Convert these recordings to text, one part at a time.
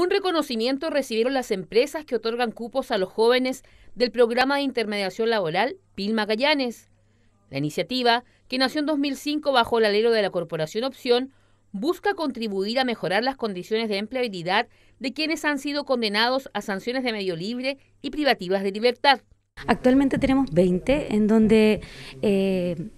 Un reconocimiento recibieron las empresas que otorgan cupos a los jóvenes del programa de intermediación laboral PIL Magallanes. La iniciativa, que nació en 2005 bajo el alero de la Corporación Opción, busca contribuir a mejorar las condiciones de empleabilidad de quienes han sido condenados a sanciones de medio libre y privativas de libertad. Actualmente tenemos 20 en donde... Eh,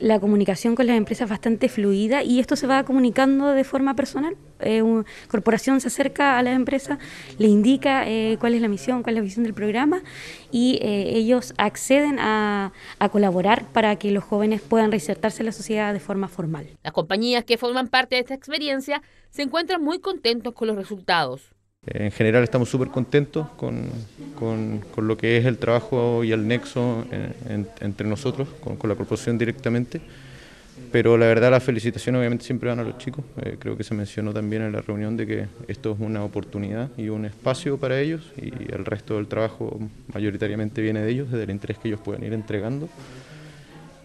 la comunicación con las empresas es bastante fluida y esto se va comunicando de forma personal. Eh, una corporación se acerca a las empresas, le indica eh, cuál es la misión, cuál es la visión del programa y eh, ellos acceden a, a, colaborar para que los jóvenes puedan reinsertarse en la sociedad de forma formal. Las compañías que forman parte de esta experiencia se encuentran muy contentos con los resultados. Eh, en general estamos súper contentos con, lo que es el trabajo y el nexo eh, entre nosotros, con, la corporación directamente, pero la verdad las felicitaciones obviamente siempre van a los chicos, eh, creo que se mencionó también en la reunión de que esto es una oportunidad y un espacio para ellos y el resto del trabajo mayoritariamente viene de ellos, desde el interés que ellos pueden ir entregando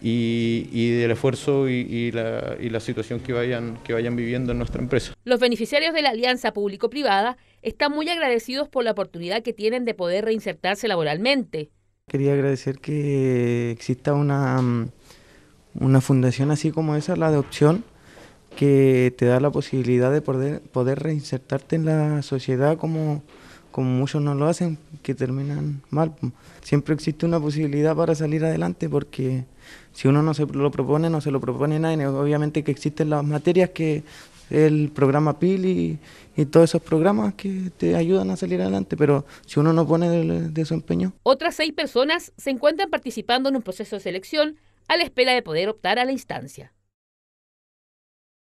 y, del esfuerzo y, la, situación que vayan, que vayan viviendo en nuestra empresa. Los beneficiarios de la alianza público-privada están muy agradecidos por la oportunidad que tienen de poder reinsertarse laboralmente. Quería agradecer que exista una, una fundación así como esa, la de opción, que te da la posibilidad de poder, poder reinsertarte en la sociedad como como muchos no lo hacen, que terminan mal. Siempre existe una posibilidad para salir adelante porque si uno no se lo propone, no se lo propone nadie. Obviamente que existen las materias que el programa PIL y, todos esos programas que te ayudan a salir adelante, pero si uno no pone su desempeño. Otras seis personas se encuentran participando en un proceso de selección a la espera de poder optar a la instancia.